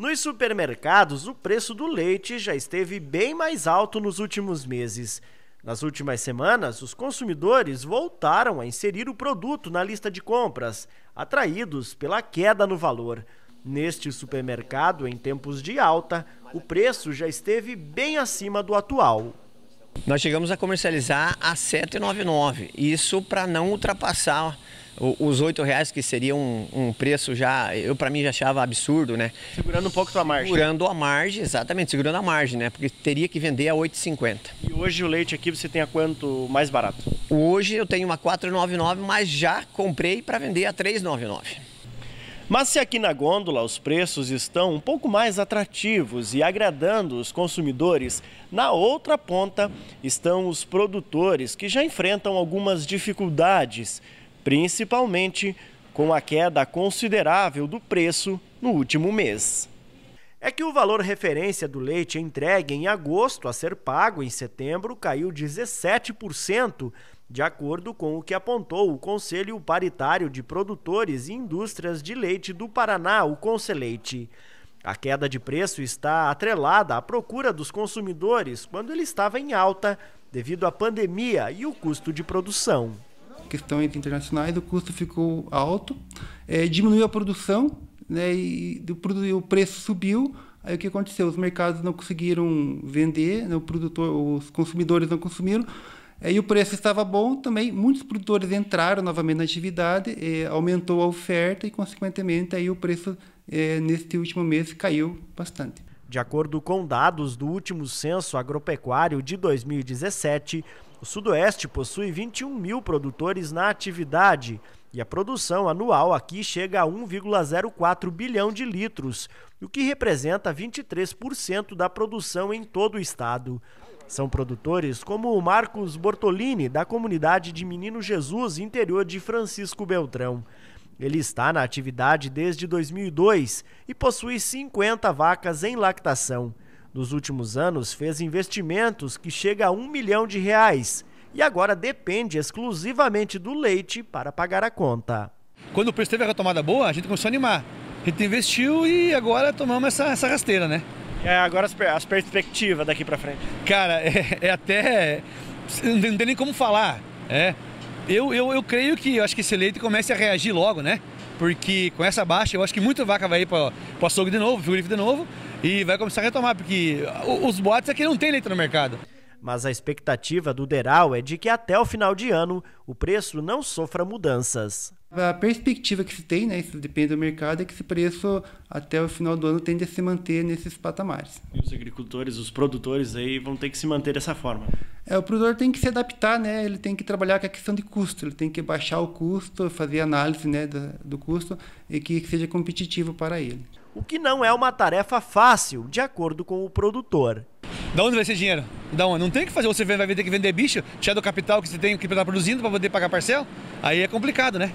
Nos supermercados, o preço do leite já esteve bem mais alto nos últimos meses. Nas últimas semanas, os consumidores voltaram a inserir o produto na lista de compras, atraídos pela queda no valor. Neste supermercado, em tempos de alta, o preço já esteve bem acima do atual. Nós chegamos a comercializar a 7,99, isso para não ultrapassar os oito reais que seria um, um preço já eu para mim já achava absurdo né segurando um pouco a margem segurando a margem exatamente segurando a margem né porque teria que vender a 8,50 e hoje o leite aqui você tem a quanto mais barato hoje eu tenho uma 4,99 mas já comprei para vender a 3,99 mas se aqui na gôndola os preços estão um pouco mais atrativos e agradando os consumidores, na outra ponta estão os produtores que já enfrentam algumas dificuldades principalmente com a queda considerável do preço no último mês. É que o valor referência do leite entregue em agosto a ser pago em setembro caiu 17%, de acordo com o que apontou o Conselho Paritário de Produtores e Indústrias de Leite do Paraná, o Conseleite. A queda de preço está atrelada à procura dos consumidores quando ele estava em alta devido à pandemia e o custo de produção questões internacionais, o custo ficou alto, é, diminuiu a produção, né, e o preço subiu. Aí o que aconteceu? Os mercados não conseguiram vender, né, o produtor, os consumidores não consumiram. É, e o preço estava bom também, muitos produtores entraram novamente na atividade, é, aumentou a oferta e, consequentemente, aí o preço eh, neste último mês caiu bastante. De acordo com dados do último censo agropecuário de 2017, o Sudoeste possui 21 mil produtores na atividade e a produção anual aqui chega a 1,04 bilhão de litros, o que representa 23% da produção em todo o estado. São produtores como o Marcos Bortolini, da comunidade de Menino Jesus, interior de Francisco Beltrão. Ele está na atividade desde 2002 e possui 50 vacas em lactação. Nos últimos anos, fez investimentos que chega a um milhão de reais e agora depende exclusivamente do leite para pagar a conta. Quando o preço teve a retomada boa, a gente começou a animar. A gente investiu e agora tomamos essa, essa rasteira, né? É, agora as, as perspectivas daqui para frente. Cara, é, é até. Não tem, nem como falar. É. Eu, eu, eu creio que eu acho que esse leite comece a reagir logo, né? Porque com essa baixa, eu acho que muita vaca vai ir para o açougue de novo, frigorífico de novo, e vai começar a retomar, porque os boatos é que não tem leite no mercado. Mas a expectativa do Deral é de que até o final de ano o preço não sofra mudanças. A perspectiva que se tem, né, isso depende do mercado, é que esse preço até o final do ano tende a se manter nesses patamares. E os agricultores, os produtores aí vão ter que se manter dessa forma. É, o produtor tem que se adaptar, né? Ele tem que trabalhar com a questão de custo, ele tem que baixar o custo, fazer análise, né, do, do custo e que seja competitivo para ele o que não é uma tarefa fácil, de acordo com o produtor. Da onde vai ser dinheiro? Da onde? Não tem que fazer. Você vai ter que vender bicho, tirar do capital que você tem que estar tá produzindo para poder pagar parcela? Aí é complicado, né?